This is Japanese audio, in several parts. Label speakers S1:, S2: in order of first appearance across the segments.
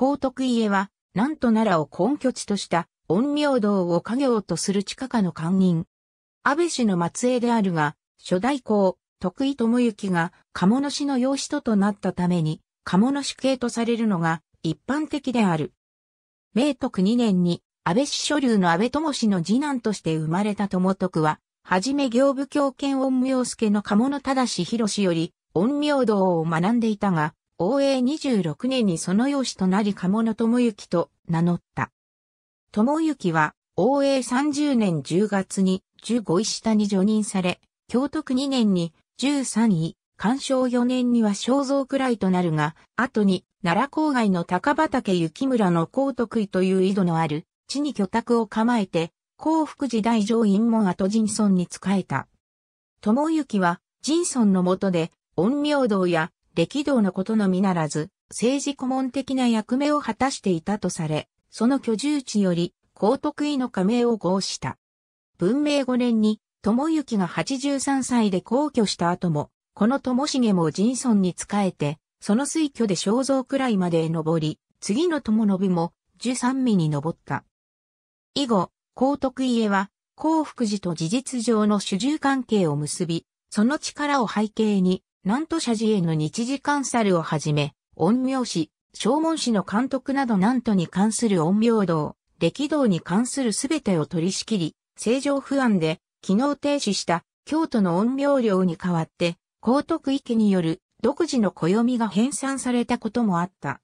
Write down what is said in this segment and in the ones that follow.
S1: 高徳家は、なんと奈良を根拠地とした、陰陽道を家業とする地下家の官人。安倍氏の末裔であるが、初代公、徳井智之が鴨氏の養子ととなったために、鴨氏系とされるのが一般的である。明徳2年に、安倍氏所流の安倍智氏の次男として生まれた智徳は、はじめ行部教検陰陽助の鴨忠氏より、陰陽道を学んでいたが、応永26年にその養子となり鴨野智之と名乗った。智之は、応永30年10月に15位下に除任され、京徳2年に13位、干渉4年には肖像くらいとなるが、後に奈良郊外の高畑幸村の高徳井という井戸のある地に居宅を構えて、幸福寺大上院門後人村に仕えた。友幸は、人村の下で、陰陽道や歴道のことのみならず、政治顧問的な役目を果たしていたとされ、その居住地より、高徳位の加盟を合した。文明5年に、友行が83歳で皇居した後も、この友重も仁尊に仕えて、その推挙で肖像くらいまで上り、次の友信も、十三味に上った。以後、高徳家は、幸福寺と事実上の主従関係を結び、その力を背景に、南都社寺への日時監サルをはじめ、陰陽師、正門師の監督など南都に関する陰陽道、歴道に関するすべてを取り仕切り、正常不安で、機能停止した京都の陰陽寮に代わって、高徳池による独自の暦が編纂されたこともあった。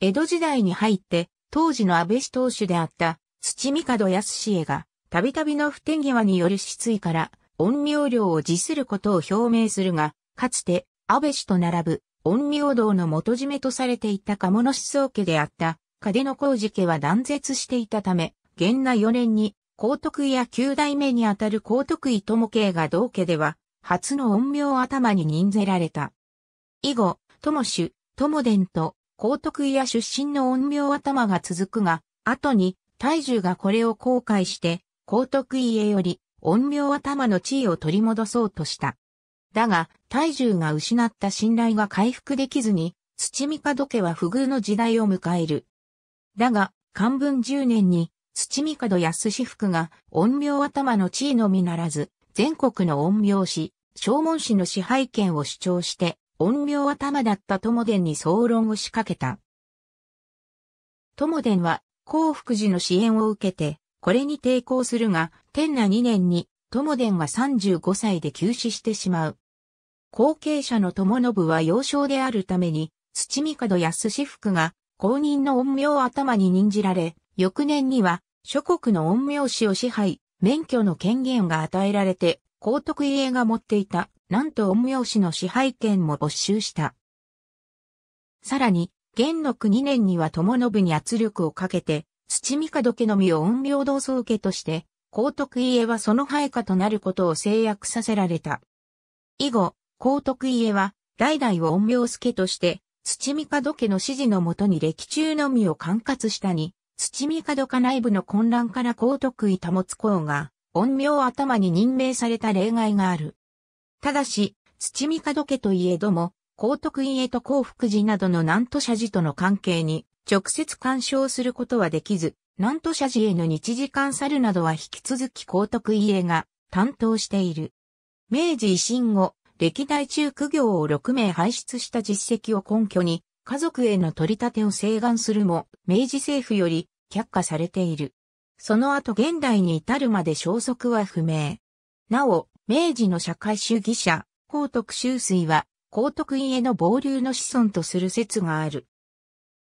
S1: 江戸時代に入って、当時の安倍氏当主であった土門康氏が、たびたびの不手際による失意から、陰陽寮を辞することを表明するが、かつて安倍氏と並ぶ陰陽道の元締めとされていた鴨の思想家であった嘉手野浩二家は断絶していたため、元那4年に高徳家や9代目にあたる高徳井友家が同家では初の陰陽頭に任ぜられた。以後、友主、友伝と高徳井や出身の陰陽頭が続くが、後に大樹がこれを後悔して、高徳家より、陰陽頭の地位を取り戻そうとした。だが、体重が失った信頼が回復できずに、土門家は不遇の時代を迎える。だが、漢文10年に、土帝安志福が、恩苗頭の地位のみならず、全国の陰陽師、正門師の支配権を主張して、恩苗頭だった友伝に総論を仕掛けた。友伝は、幸福寺の支援を受けて、これに抵抗するが、天那2年に、友伝は35歳で急死してしまう。後継者の友信は幼少であるために、土門安志福が公認の陰陽頭に任じられ、翌年には諸国の陰陽師を支配、免許の権限が与えられて、高徳家が持っていた、なんと陰陽師の支配権も没収した。さらに、元禄2年には友信に圧力をかけて、土門家のみを陰陽同窓家として、高徳家はその配下となることを制約させられた。以後、高徳家は、代々を陰陽助として、土門家の指示のもとに歴中のみを管轄したに、土帝家内部の混乱から高徳位保つ公が、陰陽頭に任命された例外がある。ただし、土門家といえども、高徳家と幸福寺などの南都社寺との関係に直接干渉することはできず、南都社寺への日時間猿などは引き続き高徳家が担当している。明治維新後、歴代中苦行を6名輩出した実績を根拠に、家族への取り立てを請願するも、明治政府より却下されている。その後現代に至るまで消息は不明。なお、明治の社会主義者、高徳修水は、高徳院への傍流の子孫とする説がある。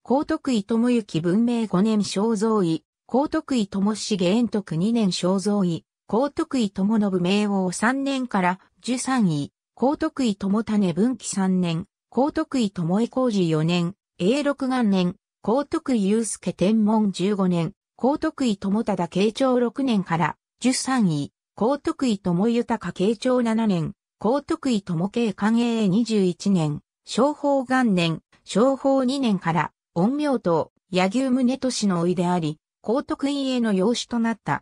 S1: 高徳井智之文明5年肖像位、高徳井智重遠徳2年肖像位、高徳井智信明王3年から13位、高徳井友種文紀3年、高徳井友江工事4年、永禄元年、高徳井祐介天文15年、高徳井友忠慶長6年から、13位、高徳井友豊慶長7年、高徳井友慶寛永21年、昭法元年、昭法2年から、恩陽と柳生宗俊のいであり、高徳井への養子となった。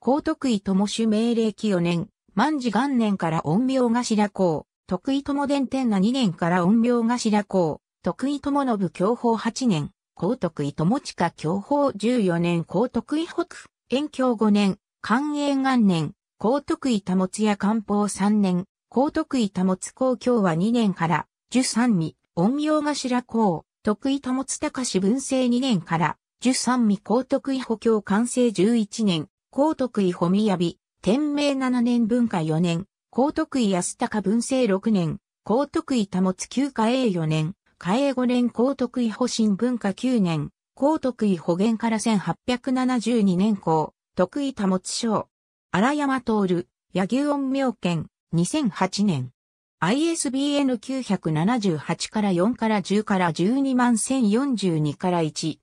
S1: 高徳井友主令期4年、万治元年から恩苗頭公、徳井友伝天那2年から恩苗頭公、徳井友信教法8年、高徳井友近教法14年高徳井北、延京5年、寛永元年、高徳井保や官報3年、高徳井保公教は2年から、十三味、恩苗頭公、徳井保隆文政2年から、十三味高徳井補強完成11年、高徳井保び、天明7年文化4年、高徳井安高文政6年、高徳井保つ旧家英4年、家英5年高徳井保身文化9年、高徳井保元から1872年校、徳井保つ賞。荒山通る、野牛音明県、2008年。ISBN 978から4から10から12万1042から1。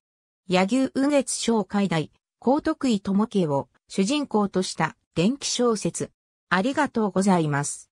S1: 野牛右月商会大、高徳井智家を主人公とした電気小説。ありがとうございます。